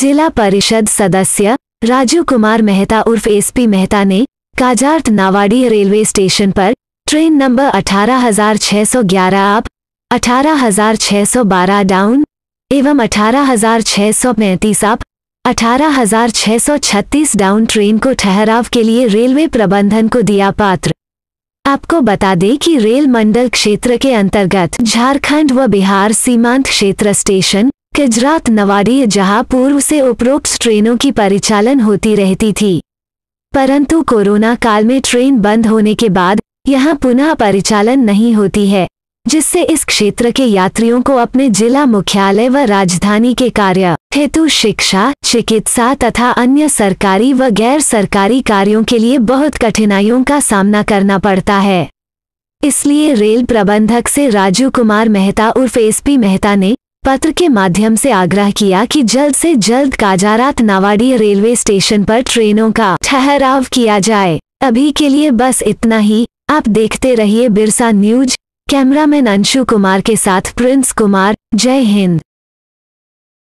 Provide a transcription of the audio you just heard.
जिला परिषद सदस्य राजू कुमार मेहता उर्फ एसपी मेहता ने काजार्त नावाड़ी रेलवे स्टेशन पर ट्रेन नंबर अठारह हजार छह सौ ग्यारह अप अठारह हजार छह सौ बारह डाउन एवं अठारह हजार छह सौ पैंतीस अप अठारह हजार छह सौ छत्तीस डाउन ट्रेन को ठहराव के लिए रेलवे प्रबंधन को दिया पात्र आपको बता दें कि रेल मंडल क्षेत्र के अंतर्गत झारखंड व बिहार सीमांत क्षेत्र स्टेशन किजरात नवाड़ी जहां पूर्व से उपरोक्त ट्रेनों की परिचालन होती रहती थी परंतु कोरोना काल में ट्रेन बंद होने के बाद यहां पुनः परिचालन नहीं होती है जिससे इस क्षेत्र के यात्रियों को अपने जिला मुख्यालय व राजधानी के कार्य हेतु शिक्षा चिकित्सा तथा अन्य सरकारी व गैर सरकारी कार्यों के लिए बहुत कठिनाइयों का सामना करना पड़ता है इसलिए रेल प्रबंधक से राजू कुमार मेहता उर्फ एसपी मेहता ने पत्र के माध्यम से आग्रह किया कि जल्द से जल्द काजारात नावाडी रेलवे स्टेशन पर ट्रेनों का ठहराव किया जाए अभी के लिए बस इतना ही आप देखते रहिए बिरसा न्यूज कैमरामैन अंशु कुमार के साथ प्रिंस कुमार जय हिंद